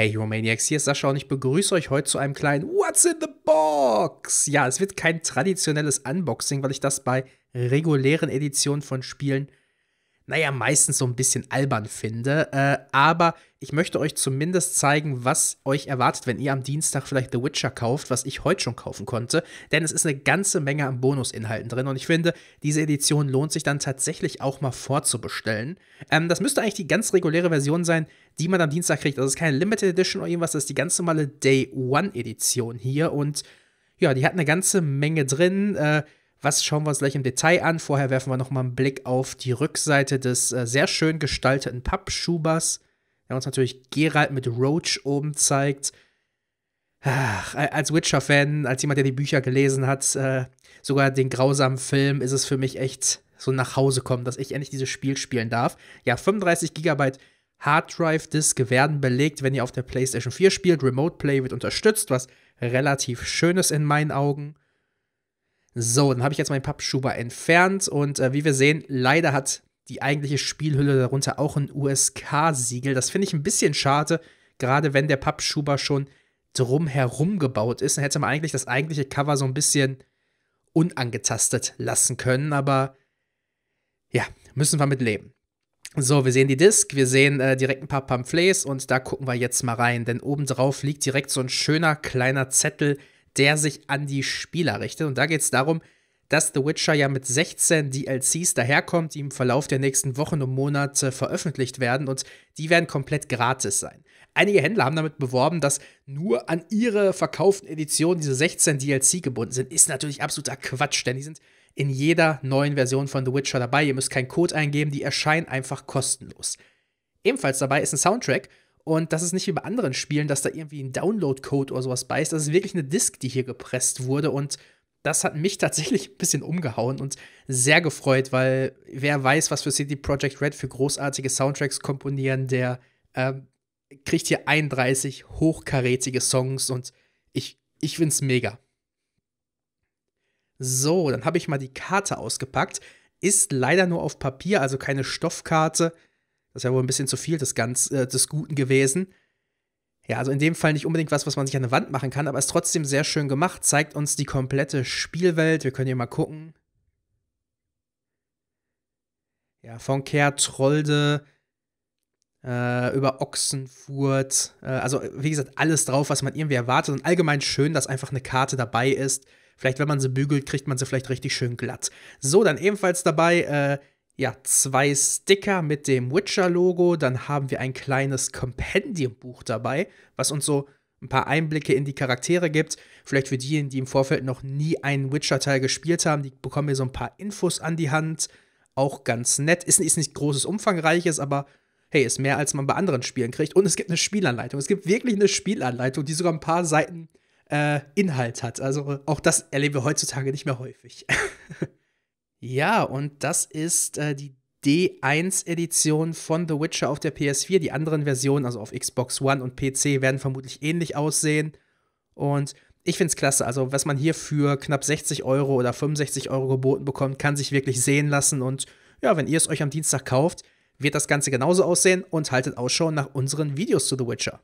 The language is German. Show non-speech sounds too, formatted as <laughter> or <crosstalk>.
Hey Hero hier ist Sascha und ich begrüße euch heute zu einem kleinen What's in the Box? Ja, es wird kein traditionelles Unboxing, weil ich das bei regulären Editionen von Spielen naja, meistens so ein bisschen albern finde. Äh, aber ich möchte euch zumindest zeigen, was euch erwartet, wenn ihr am Dienstag vielleicht The Witcher kauft, was ich heute schon kaufen konnte. Denn es ist eine ganze Menge an Bonusinhalten drin und ich finde, diese Edition lohnt sich dann tatsächlich auch mal vorzubestellen. Ähm, das müsste eigentlich die ganz reguläre Version sein, die man am Dienstag kriegt. Also es ist keine Limited Edition oder irgendwas, das ist die ganz normale Day One Edition hier und ja, die hat eine ganze Menge drin. Äh, was schauen wir uns gleich im Detail an? Vorher werfen wir nochmal einen Blick auf die Rückseite des äh, sehr schön gestalteten Pappschubers, der uns natürlich Geralt mit Roach oben zeigt. Ach, als Witcher-Fan, als jemand, der die Bücher gelesen hat, äh, sogar den grausamen Film, ist es für mich echt so nach Hause kommen, dass ich endlich dieses Spiel spielen darf. Ja, 35 GB Harddrive-Disk werden belegt, wenn ihr auf der PlayStation 4 spielt. Remote Play wird unterstützt, was relativ schön ist in meinen Augen. So, dann habe ich jetzt meinen Pappschuber entfernt und äh, wie wir sehen, leider hat die eigentliche Spielhülle darunter auch ein USK-Siegel. Das finde ich ein bisschen schade, gerade wenn der Pappschuber schon drumherum gebaut ist. Dann hätte man eigentlich das eigentliche Cover so ein bisschen unangetastet lassen können, aber ja, müssen wir mit leben. So, wir sehen die Disc, wir sehen äh, direkt ein paar Pamphlets und da gucken wir jetzt mal rein, denn obendrauf liegt direkt so ein schöner kleiner Zettel, der sich an die Spieler richtet. Und da geht es darum, dass The Witcher ja mit 16 DLCs daherkommt, die im Verlauf der nächsten Wochen und Monate veröffentlicht werden und die werden komplett gratis sein. Einige Händler haben damit beworben, dass nur an ihre verkauften Editionen diese 16 DLC gebunden sind. Ist natürlich absoluter Quatsch, denn die sind in jeder neuen Version von The Witcher dabei. Ihr müsst keinen Code eingeben, die erscheinen einfach kostenlos. Ebenfalls dabei ist ein Soundtrack und das ist nicht wie bei anderen Spielen, dass da irgendwie ein Download-Code oder sowas bei ist. Das ist wirklich eine Disk, die hier gepresst wurde. Und das hat mich <laughs> tatsächlich ein bisschen umgehauen und sehr gefreut, weil wer weiß, was für CD Projekt Red für großartige Soundtracks komponieren, der äh, kriegt hier 31 hochkarätige Songs und ich, ich es mega. So, dann habe ich mal die Karte ausgepackt. Ist leider nur auf Papier, also keine Stoffkarte. Das ist ja wohl ein bisschen zu viel des, Ganz, äh, des Guten gewesen. Ja, also in dem Fall nicht unbedingt was, was man sich an der Wand machen kann, aber ist trotzdem sehr schön gemacht, zeigt uns die komplette Spielwelt. Wir können hier mal gucken. Ja, von Kerr, Trolde, äh, über Ochsenfurt. Äh, also, wie gesagt, alles drauf, was man irgendwie erwartet. Und allgemein schön, dass einfach eine Karte dabei ist. Vielleicht, wenn man sie bügelt, kriegt man sie vielleicht richtig schön glatt. So, dann ebenfalls dabei äh, ja, zwei Sticker mit dem Witcher-Logo. Dann haben wir ein kleines Kompendium-Buch dabei, was uns so ein paar Einblicke in die Charaktere gibt. Vielleicht für diejenigen, die im Vorfeld noch nie einen Witcher-Teil gespielt haben, die bekommen hier so ein paar Infos an die Hand. Auch ganz nett. Ist, ist nicht großes, umfangreiches, aber hey, ist mehr, als man bei anderen Spielen kriegt. Und es gibt eine Spielanleitung. Es gibt wirklich eine Spielanleitung, die sogar ein paar Seiten äh, Inhalt hat. Also auch das erleben wir heutzutage nicht mehr häufig. <laughs> Ja, und das ist äh, die D1-Edition von The Witcher auf der PS4. Die anderen Versionen, also auf Xbox One und PC, werden vermutlich ähnlich aussehen. Und ich finde es klasse. Also, was man hier für knapp 60 Euro oder 65 Euro geboten bekommt, kann sich wirklich sehen lassen. Und ja, wenn ihr es euch am Dienstag kauft, wird das Ganze genauso aussehen und haltet Ausschau nach unseren Videos zu The Witcher.